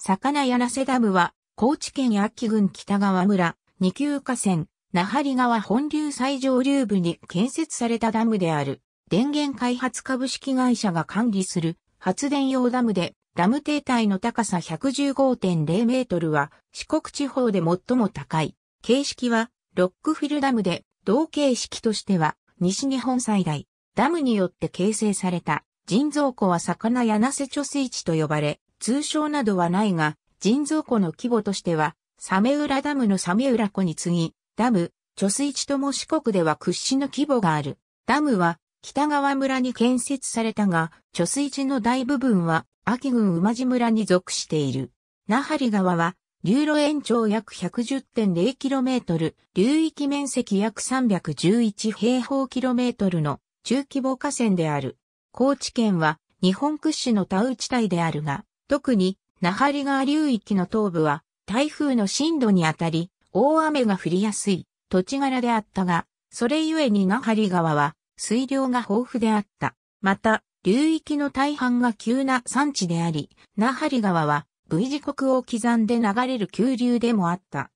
魚柳瀬ダムは、高知県秋郡北川村、二級河川、那覇川本流最上流部に建設されたダムである。電源開発株式会社が管理する発電用ダムで、ダム停滞の高さ115.0メートルは四国地方で最も高い。形式はロックフィルダムで、同形式としては西日本最大。ダムによって形成された人造湖は魚柳瀬貯水池と呼ばれ、通称などはないが、人造湖の規模としては、サメ浦ダムのサメ浦湖に次ぎ、ダム、貯水池とも四国では屈指の規模がある。ダムは北川村に建設されたが、貯水池の大部分は秋郡馬路村に属している。那覇川は流路延長約 110.0km、流域面積約311平方キロメートルの中規模河川である。高知県は日本屈指の田内地帯であるが、特に、ナハリ川流域の東部は、台風の進路にあたり、大雨が降りやすい土地柄であったが、それゆえにナハリ川は水量が豊富であった。また、流域の大半が急な山地であり、ナハリ川は V 字国を刻んで流れる急流でもあった。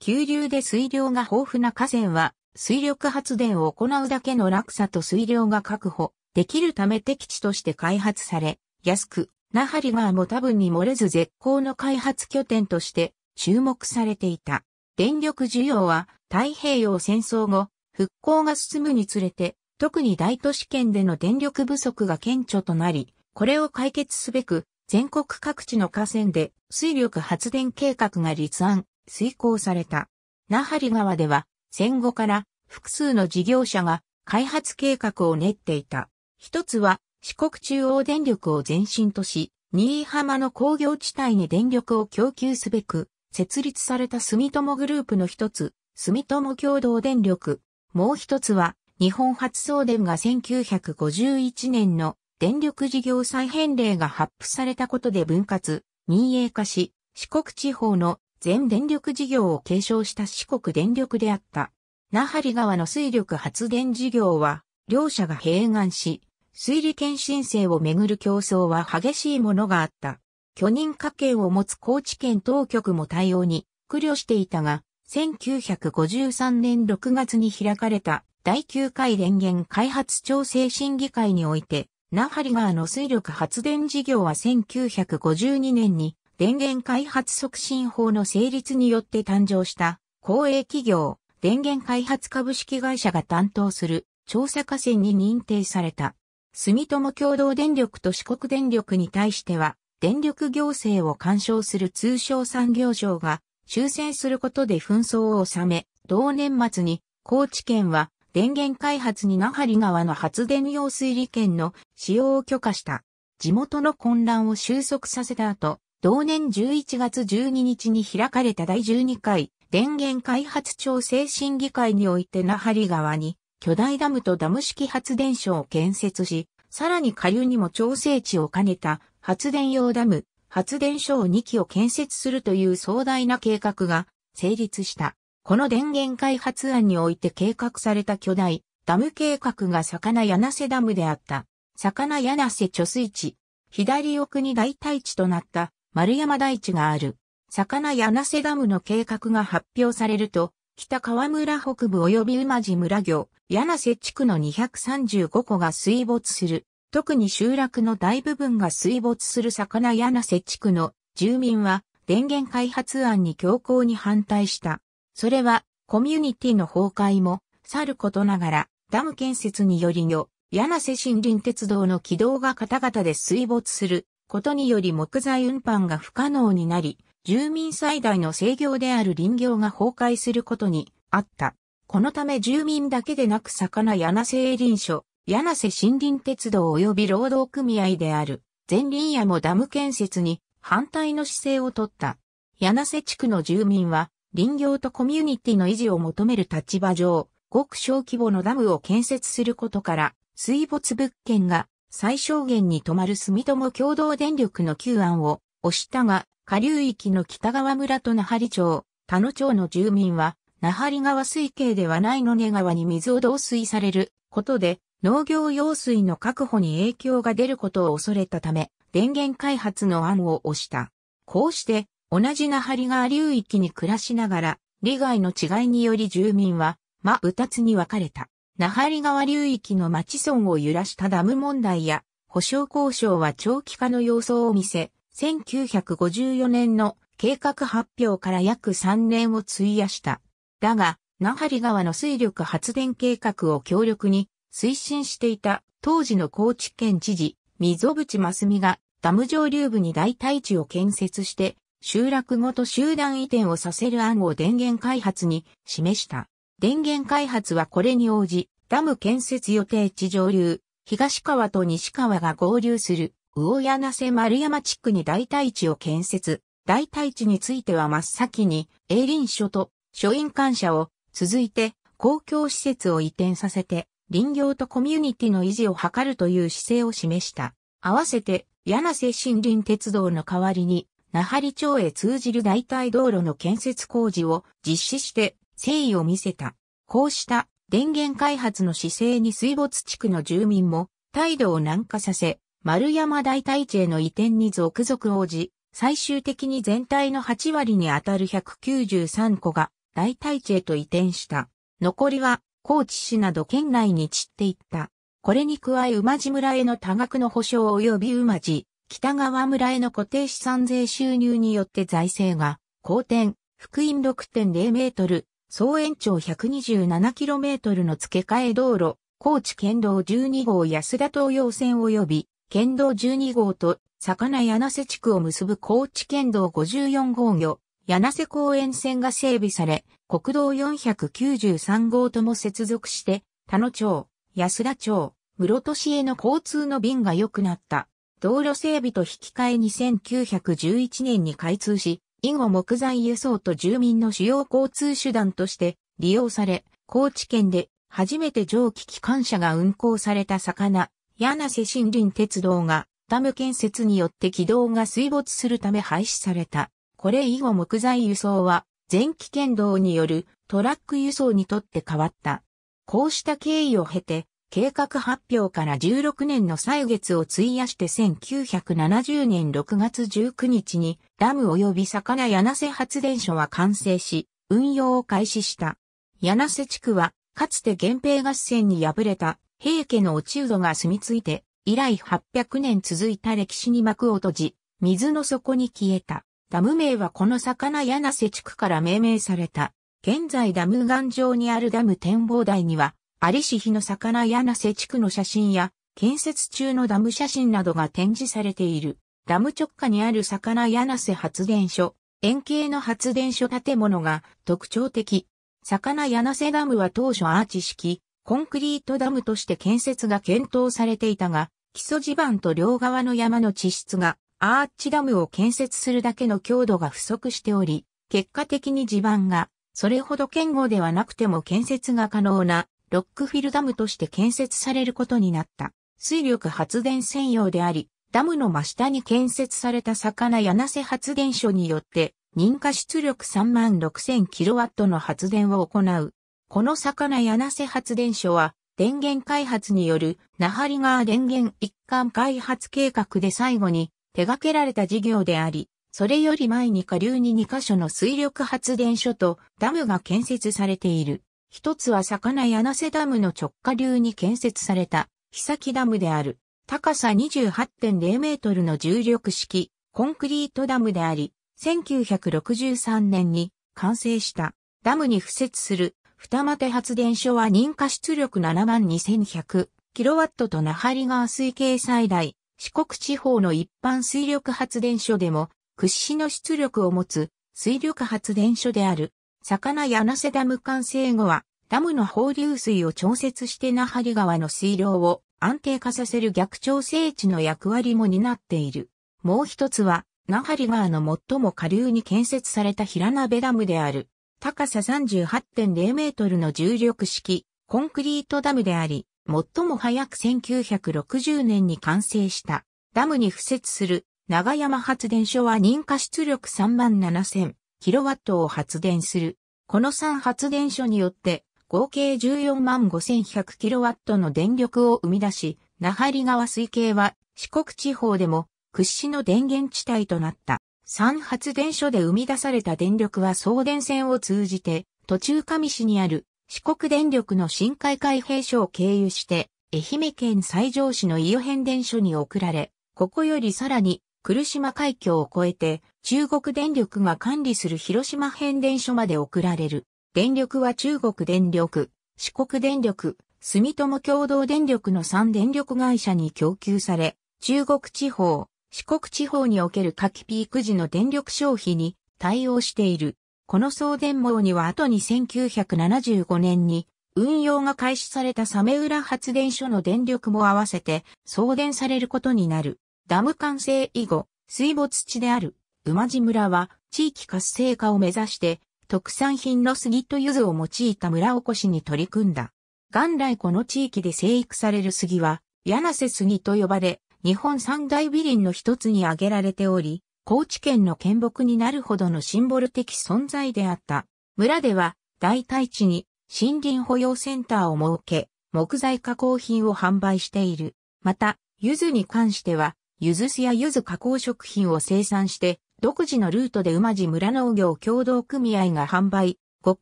急流で水量が豊富な河川は、水力発電を行うだけの落差と水量が確保できるため適地として開発され、安くナハリ川も多分に漏れず絶好の開発拠点として注目されていた。電力需要は太平洋戦争後、復興が進むにつれて、特に大都市圏での電力不足が顕著となり、これを解決すべく、全国各地の河川で水力発電計画が立案、遂行された。ナハリ川では、戦後から複数の事業者が開発計画を練っていた。一つは四国中央電力を前身とし、新居浜の工業地帯に電力を供給すべく、設立された住友グループの一つ、住友共同電力。もう一つは、日本発送電が1951年の電力事業再編令が発布されたことで分割、民営化し、四国地方の全電力事業を継承した四国電力であった。奈張川の水力発電事業は、両社が併願し、推理権申請をめぐる競争は激しいものがあった。許認可権を持つ高知県当局も対応に苦慮していたが、1953年6月に開かれた第9回電源開発調整審議会において、ナハリガーの水力発電事業は1952年に電源開発促進法の成立によって誕生した公営企業電源開発株式会社が担当する調査河川に認定された。住友共同電力と四国電力に対しては、電力行政を干渉する通商産業省が修正することで紛争を収め、同年末に高知県は電源開発に那覇里川の発電用水利権の使用を許可した。地元の混乱を収束させた後、同年11月12日に開かれた第12回電源開発調整審議会において那覇里川に巨大ダムとダム式発電所を建設し、さらに下流にも調整地を兼ねた発電用ダム、発電所を2基を建設するという壮大な計画が成立した。この電源開発案において計画された巨大ダム計画が魚柳瀬ダムであった。魚柳瀬貯水池、左奥に大体地となった丸山大地がある。魚柳瀬ダムの計画が発表されると、北川村北部及び馬路村業柳瀬地区の235個が水没する。特に集落の大部分が水没する魚柳瀬地区の住民は電源開発案に強硬に反対した。それはコミュニティの崩壊もさることながらダム建設によりよ、柳瀬森林鉄道の軌道がカタタで水没することにより木材運搬が不可能になり、住民最大の制御である林業が崩壊することにあった。このため住民だけでなく魚柳瀬営林所、柳瀬森林鉄道及び労働組合である全林屋もダム建設に反対の姿勢をとった。柳瀬地区の住民は林業とコミュニティの維持を求める立場上、ごく小規模のダムを建設することから、水没物件が最小限に止まる住友共同電力の旧案を押したが、下流域の北川村と那覇里町、田野町の住民は、那覇里川水系ではないの根川に水を導水されることで、農業用水の確保に影響が出ることを恐れたため、電源開発の案を押した。こうして、同じ那覇里川流域に暮らしながら、利害の違いにより住民は、ま、二つに分かれた。那覇里川流域の町村を揺らしたダム問題や、保証交渉は長期化の様相を見せ、1954年の計画発表から約3年を費やした。だが、ナハリ川の水力発電計画を強力に推進していた当時の高知県知事、溝淵真澄がダム上流部に大大地を建設して集落ごと集団移転をさせる案を電源開発に示した。電源開発はこれに応じ、ダム建設予定地上流、東川と西川が合流する魚柳瀬丸山地区に代替地を建設。代替地については真っ先に、営林署と署員官舎を、続いて公共施設を移転させて、林業とコミュニティの維持を図るという姿勢を示した。合わせて、柳瀬森林鉄道の代わりに、那覇里町へ通じる代替道路の建設工事を実施して誠意を見せた。こうした電源開発の姿勢に水没地区の住民も態度を軟化させ、丸山大隊地への移転に続々応じ、最終的に全体の8割に当たる193個が大隊地へと移転した。残りは高知市など県内に散っていった。これに加え馬地村への多額の保障及び馬地、北川村への固定資産税収入によって財政が、好転、福音6.0メートル、総延長127キロメートルの付け替え道路、高知県道12号安田東洋線及び県道12号と魚柳瀬地区を結ぶ高知県道54号魚、柳瀬公園線が整備され、国道493号とも接続して、田野町、安田町、室戸市への交通の便が良くなった。道路整備と引き換えに1911年に開通し、以後木材輸送と住民の主要交通手段として利用され、高知県で初めて蒸気機関車が運行された魚、柳瀬森林鉄道がダム建設によって軌道が水没するため廃止された。これ以後木材輸送は前期県道によるトラック輸送にとって変わった。こうした経緯を経て、計画発表から16年の歳月を費やして1970年6月19日にダム及び魚柳瀬発電所は完成し、運用を開始した。柳瀬地区は、かつて原平合戦に敗れた平家の落人が住み着いて、以来800年続いた歴史に幕を閉じ、水の底に消えた。ダム名はこの魚柳瀬地区から命名された。現在ダム岩上にあるダム展望台には、ありし日の魚柳瀬地区の写真や、建設中のダム写真などが展示されている。ダム直下にある魚柳瀬発電所、円形の発電所建物が特徴的。魚柳瀬ダムは当初アーチ式、コンクリートダムとして建設が検討されていたが、基礎地盤と両側の山の地質がアーチダムを建設するだけの強度が不足しており、結果的に地盤がそれほど堅固ではなくても建設が可能なロックフィルダムとして建設されることになった。水力発電専用であり、ダムの真下に建設された魚柳瀬発電所によって、認可出力3 6000kW の発電を行うこの魚柳瀬発電所は、電源開発による、那覇川電源一貫開発計画で最後に手掛けられた事業であり、それより前に下流に2カ所の水力発電所とダムが建設されている。一つは魚柳瀬ダムの直下流に建設された、日先ダムである。高さ28.0メートルの重力式コンクリートダムであり、1963年に完成した。ダムに付設する二股発電所は認可出力72,100 kW と那覇里川水系最大、四国地方の一般水力発電所でも屈指の出力を持つ水力発電所である。魚柳瀬ダム完成後は、ダムの放流水を調節して那覇リ川の水量を安定化させる逆調整地の役割も担っている。もう一つは、那覇リ川の最も下流に建設された平鍋ダムである。高さ38.0メートルの重力式コンクリートダムであり、最も早く1960年に完成したダムに付設する長山発電所は認可出力3万7000キロワットを発電する。この3発電所によって合計14万5100キロワットの電力を生み出し、那覇里川水系は四国地方でも屈指の電源地帯となった。三発電所で生み出された電力は送電線を通じて、途中上市にある四国電力の深海開閉所を経由して、愛媛県西条市の伊予変電所に送られ、ここよりさらに、来島海峡を越えて、中国電力が管理する広島変電所まで送られる。電力は中国電力、四国電力、住友共同電力の3電力会社に供給され、中国地方、四国地方における夏季ピーク時の電力消費に対応している。この送電網には後に1975年に運用が開始されたサメ浦発電所の電力も合わせて送電されることになる。ダム完成以後、水没地である馬地村は地域活性化を目指して特産品の杉と柚子を用いた村おこしに取り組んだ。元来この地域で生育される杉は柳瀬杉と呼ばれ、日本三大美林の一つに挙げられており、高知県の県木になるほどのシンボル的存在であった。村では、大体地に森林保養センターを設け、木材加工品を販売している。また、ゆずに関しては、ゆず酢やゆず加工食品を生産して、独自のルートで馬地村農業協同組合が販売、ごっ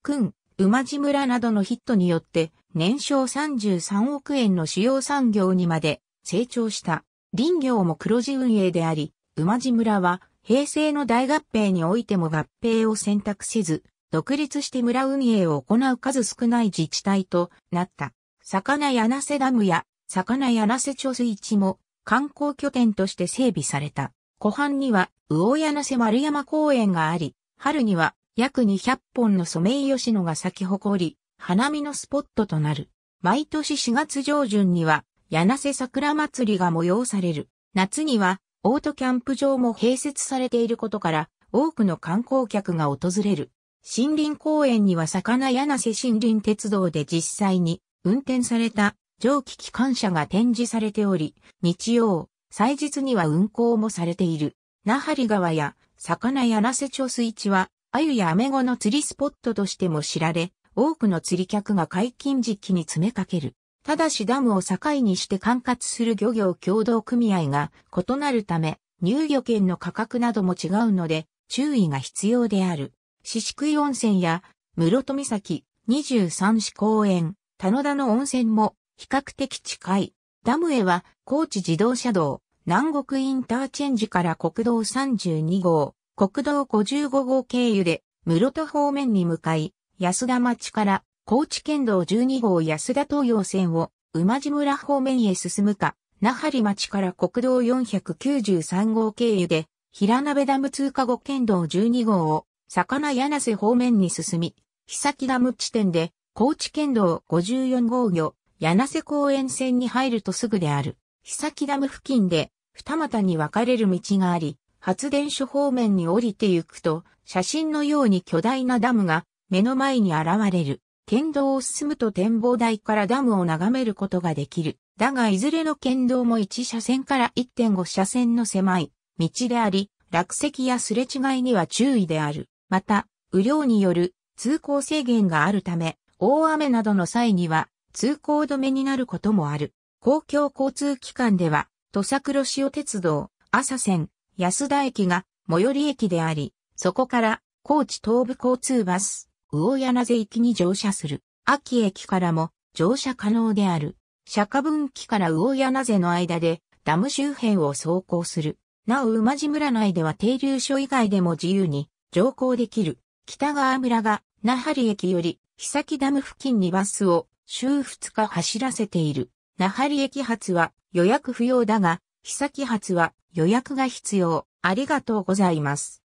くん、馬地村などのヒットによって、年商33億円の主要産業にまで成長した。林業も黒字運営であり、馬路村は平成の大合併においても合併を選択せず、独立して村運営を行う数少ない自治体となった。魚柳瀬ダムや魚柳瀬貯水池も観光拠点として整備された。湖畔には魚柳瀬丸山公園があり、春には約200本のソメイヨシノが咲き誇り、花見のスポットとなる。毎年4月上旬には柳瀬桜祭りが催される。夏には、オートキャンプ場も併設されていることから、多くの観光客が訪れる。森林公園には魚柳瀬森林鉄道で実際に運転された蒸気機関車が展示されており、日曜、祭日には運行もされている。那覇川や魚柳瀬町水地は、鮎やアメゴの釣りスポットとしても知られ、多くの釣り客が解禁時期に詰めかける。ただしダムを境にして管轄する漁業協同組合が異なるため、入漁券の価格なども違うので、注意が必要である。四宿井温泉や、室戸岬、23市公園、田野田の温泉も比較的近い。ダムへは、高知自動車道、南国インターチェンジから国道32号、国道55号経由で、室戸方面に向かい、安田町から高知県道12号安田東洋線を馬路村方面へ進むか、那覇町から国道493号経由で、平鍋ダム通過後県道12号を、魚柳瀬方面に進み、久木ダム地点で、高知県道54号魚、柳瀬公園線に入るとすぐである。久木ダム付近で、二股に分かれる道があり、発電所方面に降りて行くと、写真のように巨大なダムが目の前に現れる。県道を進むと展望台からダムを眺めることができる。だがいずれの県道も1車線から1.5車線の狭い道であり、落石やすれ違いには注意である。また、雨量による通行制限があるため、大雨などの際には通行止めになることもある。公共交通機関では、土佐黒潮鉄道、朝線、安田駅が最寄り駅であり、そこから高知東部交通バス、魚柳行きに乗車する。秋駅からも乗車可能である。釈迦分岐から魚柳瀬の間でダム周辺を走行する。なお馬路村内では停留所以外でも自由に乗降できる。北川村が那覇里駅より日崎ダム付近にバスを週2日走らせている。那覇里駅発は予約不要だが、日崎発は予約が必要。ありがとうございます。